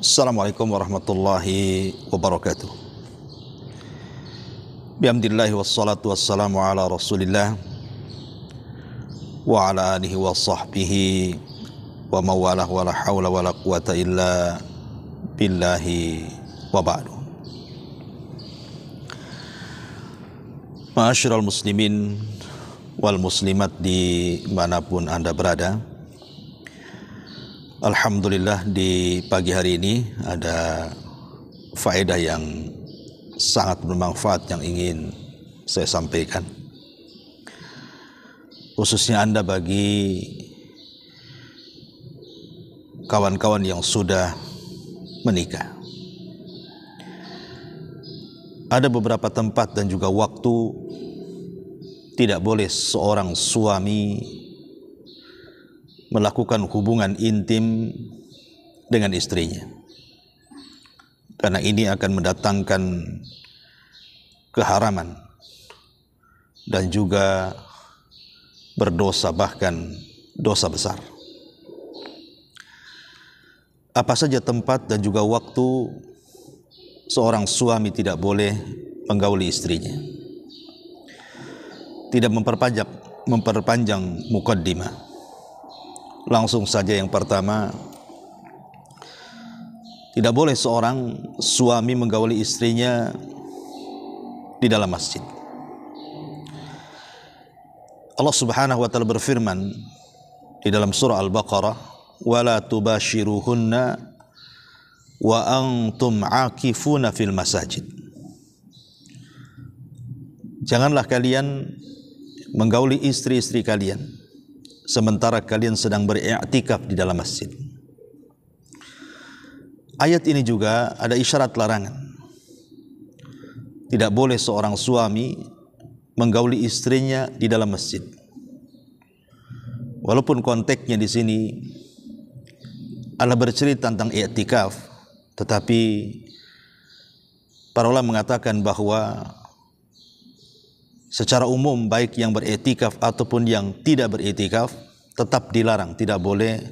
Assalamualaikum warahmatullahi wabarakatuh. Bihamdillahi wassalatu wassalamu ala rasulillah wa ala alihi wa sahbihi wa mawalah wa la hawla wa la quwata illa billahi wa ba'du. Ma'asyiral muslimin wal muslimat di manapun Anda berada. Alhamdulillah di pagi hari ini ada faedah yang sangat bermanfaat yang ingin saya sampaikan. Khususnya Anda bagi kawan-kawan yang sudah menikah. Ada beberapa tempat dan juga waktu tidak boleh seorang suami melakukan hubungan intim dengan istrinya. Karena ini akan mendatangkan keharaman dan juga berdosa bahkan dosa besar. Apa saja tempat dan juga waktu seorang suami tidak boleh menggauli istrinya. Tidak memperpanjang memperpanjang mukaddimah Langsung saja yang pertama, tidak boleh seorang suami menggauli istrinya di dalam masjid. Allah Subhanahu wa taala berfirman di dalam surah Al-Baqarah, "Wala tubashiruhunna wa antum akifuna fil masajid." Janganlah kalian menggauli istri-istri kalian sementara kalian sedang beriktikaf di dalam masjid. Ayat ini juga ada isyarat larangan. Tidak boleh seorang suami menggauli istrinya di dalam masjid. Walaupun konteksnya di sini Allah bercerita tentang i'tikaf, tetapi para ulama mengatakan bahwa secara umum baik yang beretikaf ataupun yang tidak beretikaf tetap dilarang, tidak boleh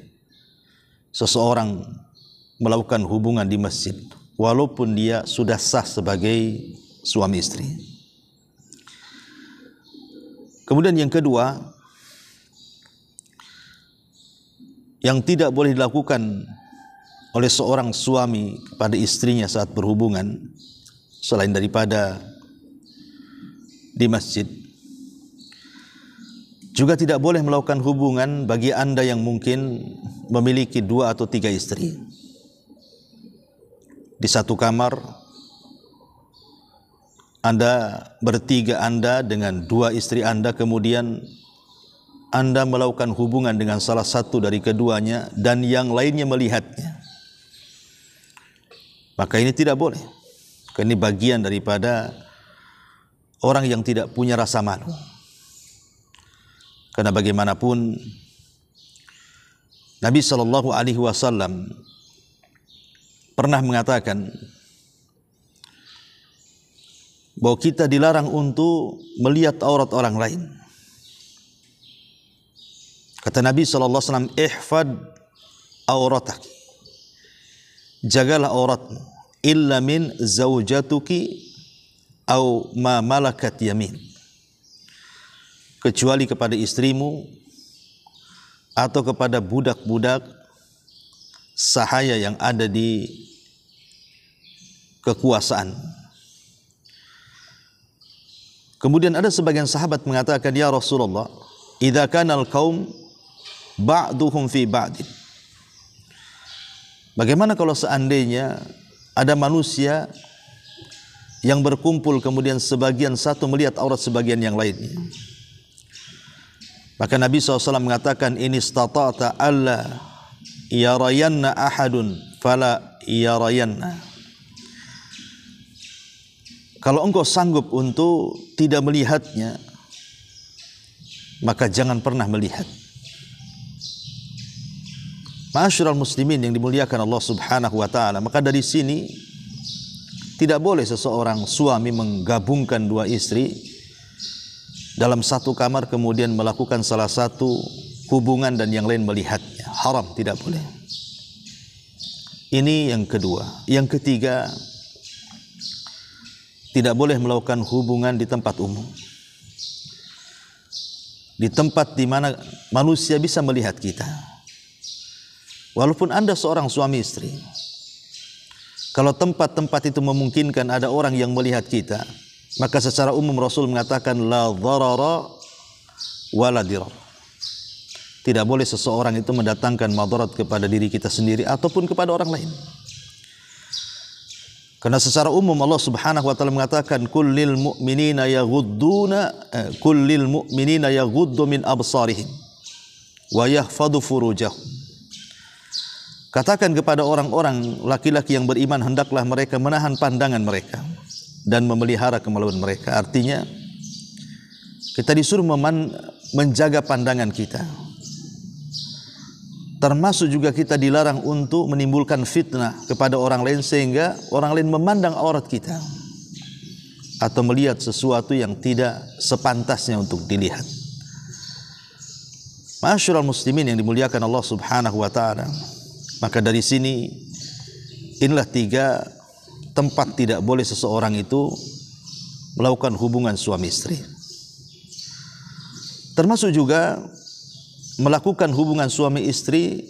seseorang melakukan hubungan di masjid walaupun dia sudah sah sebagai suami istri. Kemudian yang kedua, yang tidak boleh dilakukan oleh seorang suami kepada istrinya saat berhubungan selain daripada di masjid. Juga tidak boleh melakukan hubungan bagi Anda yang mungkin memiliki dua atau tiga istri. Di satu kamar, Anda bertiga Anda dengan dua istri Anda, kemudian Anda melakukan hubungan dengan salah satu dari keduanya dan yang lainnya melihatnya. Maka ini tidak boleh. Ini bagian daripada orang yang tidak punya rasa malu. Karena bagaimanapun Nabi Shallallahu Alaihi Wasallam pernah mengatakan bahwa kita dilarang untuk melihat aurat orang lain. Kata Nabi Shallallahu Alaihi Wasallam, "Ihfad auratak, jagalah auratmu, illa min zaujatuki au ma malakat yamin kecuali kepada istrimu atau kepada budak-budak sahaya yang ada di kekuasaan Kemudian ada sebagian sahabat mengatakan ya Rasulullah, "Idza kana al ba'duhum fi ba'din." Bagaimana kalau seandainya ada manusia yang berkumpul kemudian sebagian satu melihat aurat sebagian yang lainnya. Maka Nabi SAW mengatakan ini stata'ta alla yarayanna ahadun fala yarayanna. Kalau engkau sanggup untuk tidak melihatnya, maka jangan pernah melihat. masyurul muslimin yang dimuliakan Allah Subhanahu wa taala, maka dari sini tidak boleh seseorang suami menggabungkan dua istri dalam satu kamar kemudian melakukan salah satu hubungan dan yang lain melihatnya. Haram, tidak boleh. Ini yang kedua. Yang ketiga, tidak boleh melakukan hubungan di tempat umum. Di tempat di mana manusia bisa melihat kita. Walaupun Anda seorang suami istri, kalau tempat-tempat itu memungkinkan ada orang yang melihat kita, maka secara umum Rasul mengatakan la dharara wala dirar. Tidak boleh seseorang itu mendatangkan madarat kepada diri kita sendiri ataupun kepada orang lain. Karena secara umum Allah Subhanahu wa taala mengatakan kullil mu'minina yaghudduna eh, kullil mu'minina yaghuddu min absarihim wa yahfadhu furujahum Katakan kepada orang-orang laki-laki yang beriman hendaklah mereka menahan pandangan mereka dan memelihara kemaluan mereka. Artinya kita disuruh menjaga pandangan kita. Termasuk juga kita dilarang untuk menimbulkan fitnah kepada orang lain sehingga orang lain memandang aurat kita atau melihat sesuatu yang tidak sepantasnya untuk dilihat. Masyurul muslimin yang dimuliakan Allah Subhanahu wa taala. Maka dari sini inilah tiga tempat tidak boleh seseorang itu melakukan hubungan suami istri. Termasuk juga melakukan hubungan suami istri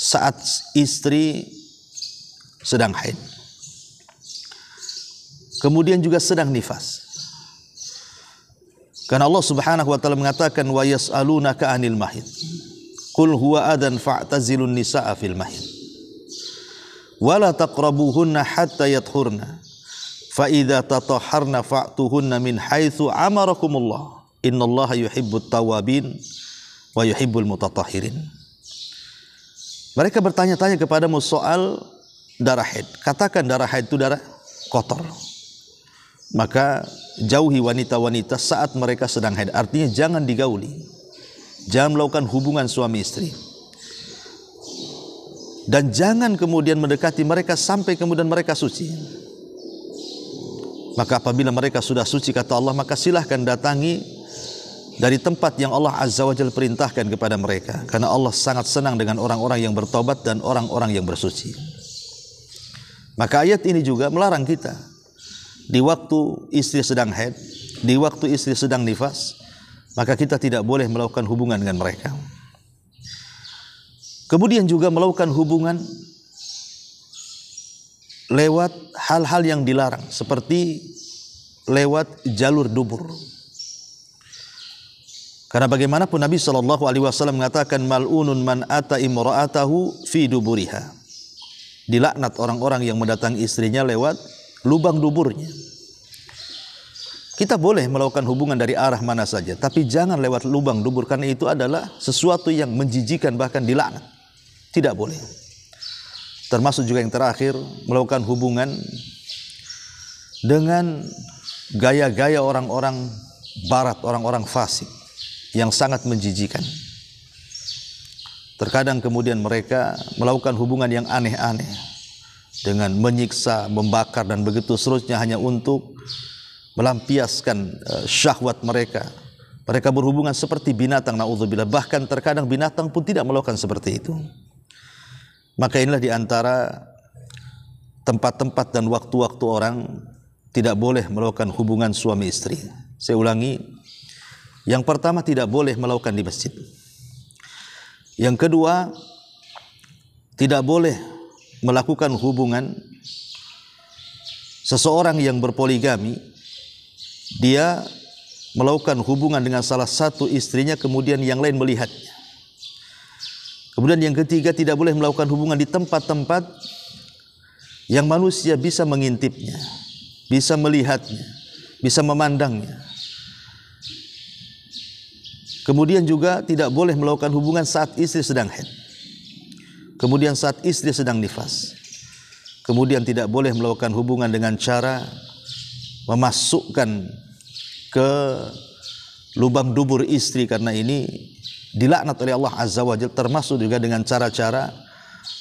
saat istri sedang haid. Kemudian juga sedang nifas. Karena Allah Subhanahu wa taala mengatakan wa yas'alunaka 'anil mahid. Kul huwa adan fa'tazilun nisa'a fil mahir. Wala taqrabuhunna hatta yathurna. Fa idza tatahharna fa'tuhunna min haitsu amarakumullah. Innallaha yuhibbut tawabin wa yuhibbul mutatahhirin. Mereka bertanya-tanya kepadamu soal darah haid. Katakan darah haid itu darah kotor. Maka jauhi wanita-wanita saat mereka sedang haid. Artinya jangan digauli. Jangan melakukan hubungan suami istri. Dan jangan kemudian mendekati mereka sampai kemudian mereka suci. Maka apabila mereka sudah suci kata Allah maka silahkan datangi dari tempat yang Allah Azza wa Jal perintahkan kepada mereka. Karena Allah sangat senang dengan orang-orang yang bertobat dan orang-orang yang bersuci. Maka ayat ini juga melarang kita di waktu istri sedang haid, di waktu istri sedang nifas, maka kita tidak boleh melakukan hubungan dengan mereka. Kemudian juga melakukan hubungan lewat hal-hal yang dilarang seperti lewat jalur dubur. Karena bagaimanapun Nabi Shallallahu Alaihi Wasallam mengatakan malunun man ata imroatahu fi duburiha. Dilaknat orang-orang yang mendatangi istrinya lewat lubang duburnya. Kita boleh melakukan hubungan dari arah mana saja, tapi jangan lewat lubang dubur karena itu adalah sesuatu yang menjijikan bahkan dilaknat. Tidak boleh. Termasuk juga yang terakhir melakukan hubungan dengan gaya-gaya orang-orang barat, orang-orang fasik yang sangat menjijikan. Terkadang kemudian mereka melakukan hubungan yang aneh-aneh dengan menyiksa, membakar dan begitu seterusnya hanya untuk melampiaskan eh, syahwat mereka. Mereka berhubungan seperti binatang naudzubillah bahkan terkadang binatang pun tidak melakukan seperti itu. Maka inilah di antara tempat-tempat dan waktu-waktu orang tidak boleh melakukan hubungan suami istri. Saya ulangi, yang pertama tidak boleh melakukan di masjid. Yang kedua, tidak boleh melakukan hubungan seseorang yang berpoligami dia melakukan hubungan dengan salah satu istrinya kemudian yang lain melihatnya. Kemudian yang ketiga tidak boleh melakukan hubungan di tempat-tempat yang manusia bisa mengintipnya, bisa melihatnya, bisa memandangnya. Kemudian juga tidak boleh melakukan hubungan saat istri sedang haid. Kemudian saat istri sedang nifas. Kemudian tidak boleh melakukan hubungan dengan cara memasukkan ke lubang dubur istri karena ini dilaknat oleh Allah Azza wa Jal termasuk juga dengan cara-cara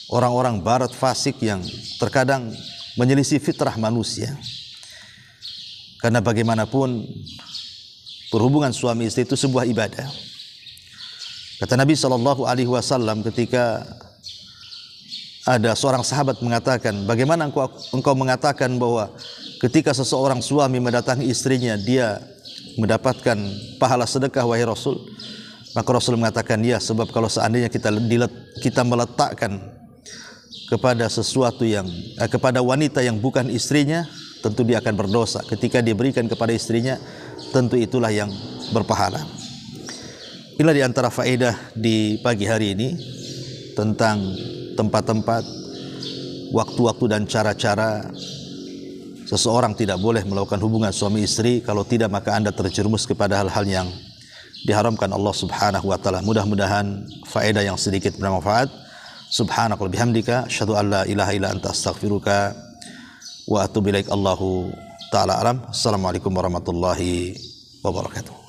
orang-orang barat fasik yang terkadang menyelisih fitrah manusia karena bagaimanapun perhubungan suami istri itu sebuah ibadah kata Nabi Shallallahu Alaihi Wasallam ketika ada seorang sahabat mengatakan bagaimana engkau, engkau mengatakan bahwa Ketika seseorang suami mendatangi istrinya, dia mendapatkan pahala sedekah wahai Rasul. Maka Rasul mengatakan, "Ya, sebab kalau seandainya kita dilet, kita meletakkan kepada sesuatu yang eh, kepada wanita yang bukan istrinya, tentu dia akan berdosa. Ketika diberikan kepada istrinya, tentu itulah yang berpahala." Inilah di antara faedah di pagi hari ini tentang tempat-tempat, waktu-waktu dan cara-cara Seseorang tidak boleh melakukan hubungan suami istri kalau tidak maka Anda terjerumus kepada hal-hal yang diharamkan Allah Subhanahu wa taala. Mudah-mudahan faedah yang sedikit bermanfaat. Subhanakallahumma bihamdika syadu an ilaha illa anta astaghfiruka wa atubu ilaik. Allahu taala alam. Assalamualaikum warahmatullahi wabarakatuh.